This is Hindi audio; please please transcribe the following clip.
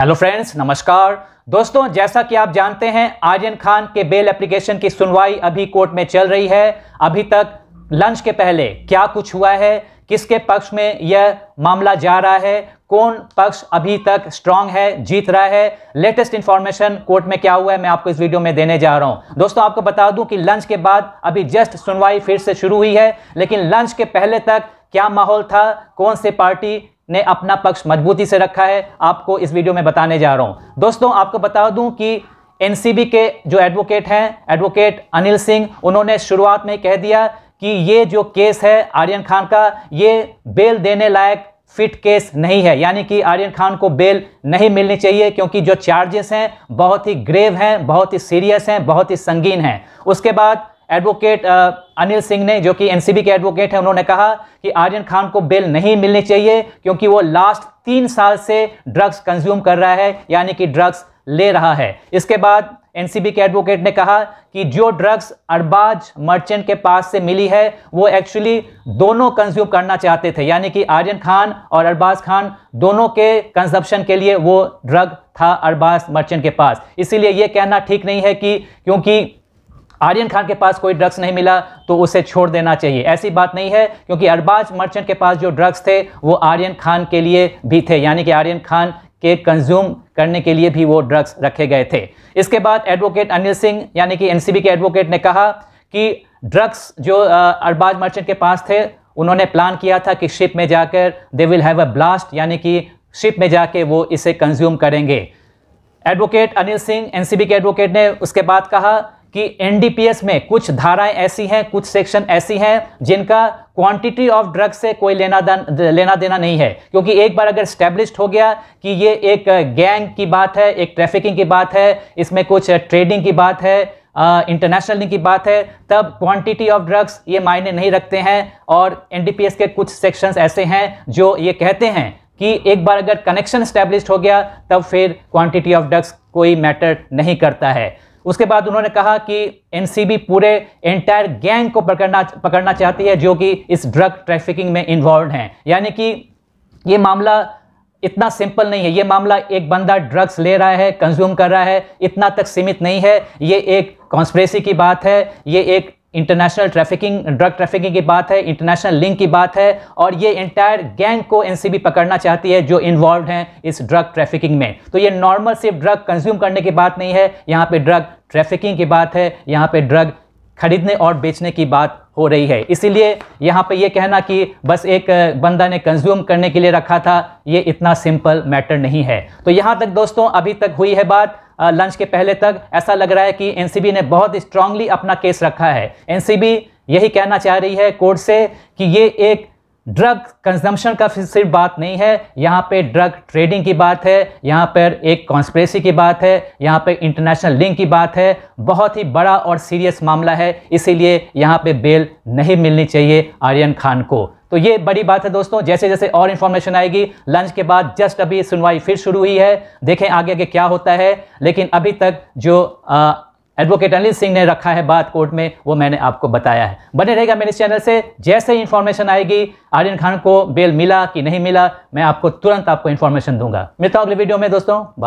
हेलो फ्रेंड्स नमस्कार दोस्तों जैसा कि आप जानते हैं आर्यन खान के बेल एप्लीकेशन की सुनवाई अभी कोर्ट में चल रही है अभी तक लंच के पहले क्या कुछ हुआ है किसके पक्ष में यह मामला जा रहा है कौन पक्ष अभी तक स्ट्रांग है जीत रहा है लेटेस्ट इन्फॉर्मेशन कोर्ट में क्या हुआ है मैं आपको इस वीडियो में देने जा रहा हूं दोस्तों आपको बता दूं कि लंच के बाद अभी जस्ट सुनवाई फिर से शुरू हुई है लेकिन लंच के पहले तक क्या माहौल था कौन से पार्टी ने अपना पक्ष मजबूती से रखा है आपको इस वीडियो में बताने जा रहा हूँ दोस्तों आपको बता दूँ कि एनसीबी के जो एडवोकेट हैं एडवोकेट अनिल सिंह उन्होंने शुरुआत में कह दिया कि ये जो केस है आर्यन खान का ये बेल देने लायक फिट केस नहीं है यानी कि आर्यन खान को बेल नहीं मिलनी चाहिए क्योंकि जो चार्जेस हैं बहुत ही ग्रेव हैं बहुत ही सीरियस हैं बहुत ही संगीन हैं उसके बाद एडवोकेट अनिल सिंह ने जो कि एनसीबी के एडवोकेट हैं उन्होंने कहा कि आर्यन खान को बेल नहीं मिलनी चाहिए क्योंकि वो लास्ट तीन साल से ड्रग्स कंज्यूम कर रहा है यानी कि ड्रग्स ले रहा है इसके बाद एनसीबी के एडवोकेट ने कहा कि जो ड्रग्स अरबाज मर्चेंट के पास से मिली है वो एक्चुअली दोनों कंज्यूम करना चाहते थे यानी कि आर्यन खान और अरबाज खान दोनों के कंजप्शन के लिए वो ड्रग था अरबाज मर्चेंट के पास इसीलिए ये कहना ठीक नहीं है कि क्योंकि आर्यन खान के पास कोई ड्रग्स नहीं मिला तो उसे छोड़ देना चाहिए ऐसी बात नहीं है क्योंकि अरबाज मर्चेंट के पास जो ड्रग्स थे वो आर्यन खान के लिए भी थे यानी कि आर्यन खान के कंज्यूम करने के लिए भी वो ड्रग्स रखे गए थे इसके बाद एडवोकेट अनिल सिंह यानी कि एनसीबी के एडवोकेट ने कहा कि ड्रग्स जो अरबाज मर्चेंट के पास थे उन्होंने प्लान किया था कि शिप में जाकर they will have a blast यानी कि शिप में जाके वो इसे कंज्यूम करेंगे एडवोकेट अनिल सिंह एनसीबी के एडवोकेट ने उसके बाद कहा कि एनडीपीएस में कुछ धाराएं ऐसी हैं कुछ सेक्शन ऐसी हैं जिनका क्वांटिटी ऑफ ड्रग से कोई लेना देना लेना देना नहीं है क्योंकि एक बार अगर स्टैब्लिश हो गया कि ये एक गैंग की बात है एक ट्रैफिकिंग की बात है इसमें कुछ ट्रेडिंग की बात है इंटरनेशनल की बात है तब क्वांटिटी ऑफ ड्रग्स ये मायने नहीं रखते हैं और एन के कुछ सेक्शंस ऐसे हैं जो ये कहते हैं कि एक बार अगर कनेक्शन स्टैब्लिश हो गया तब फिर क्वान्टिटी ऑफ ड्रग्स कोई मैटर नहीं करता है उसके बाद उन्होंने कहा कि एनसीबी पूरे एंटायर गैंग को पकड़ना पकड़ना चाहती है जो कि इस ड्रग ट्रैफिकिंग में इन्वॉल्व हैं यानी कि ये मामला इतना सिंपल नहीं है ये मामला एक बंदा ड्रग्स ले रहा है कंज्यूम कर रहा है इतना तक सीमित नहीं है ये एक कॉन्स्परेसी की बात है ये एक इंटरनेशनल ट्रैफिकिंग ड्रग ट्रैफिकिंग की बात है इंटरनेशनल लिंक की बात है और ये एंटायर गैंग को एनसीबी पकड़ना चाहती है जो इन्वॉल्व हैं इस ड्रग ट्रैफिकिंग में तो ये नॉर्मल सिर्फ ड्रग कंज्यूम करने की बात नहीं है यहाँ पे ड्रग ट्रैफिकिंग की बात है यहाँ पे ड्रग खरीदने और बेचने की बात हो रही है इसीलिए यहाँ पे ये कहना कि बस एक बंदा ने कंज्यूम करने के लिए रखा था ये इतना सिंपल मैटर नहीं है तो यहाँ तक दोस्तों अभी तक हुई है बात लंच के पहले तक ऐसा लग रहा है कि एनसीबी ने बहुत स्ट्रांगली अपना केस रखा है एनसीबी यही कहना चाह रही है कोर्ट से कि ये एक ड्रग कंजम्पशन का सिर्फ बात नहीं है यहाँ पे ड्रग ट्रेडिंग की बात है यहाँ पर एक कॉन्स्परेसी की बात है यहाँ पे इंटरनेशनल लिंक की बात है बहुत ही बड़ा और सीरियस मामला है इसीलिए यहाँ पे बेल नहीं मिलनी चाहिए आर्यन खान को तो ये बड़ी बात है दोस्तों जैसे जैसे और इन्फॉर्मेशन आएगी लंच के बाद जस्ट अभी सुनवाई फिर शुरू हुई है देखें आगे आगे क्या होता है लेकिन अभी तक जो आ, एडवोकेट अनिल सिंह ने रखा है बात कोर्ट में वो मैंने आपको बताया है बने रहेगा मेरे इस चैनल से जैसे ही इन्फॉर्मेशन आएगी आर्यन खान को बेल मिला कि नहीं मिला मैं आपको तुरंत आपको इन्फॉर्मेशन दूंगा मिलता हूँ अगले वीडियो में दोस्तों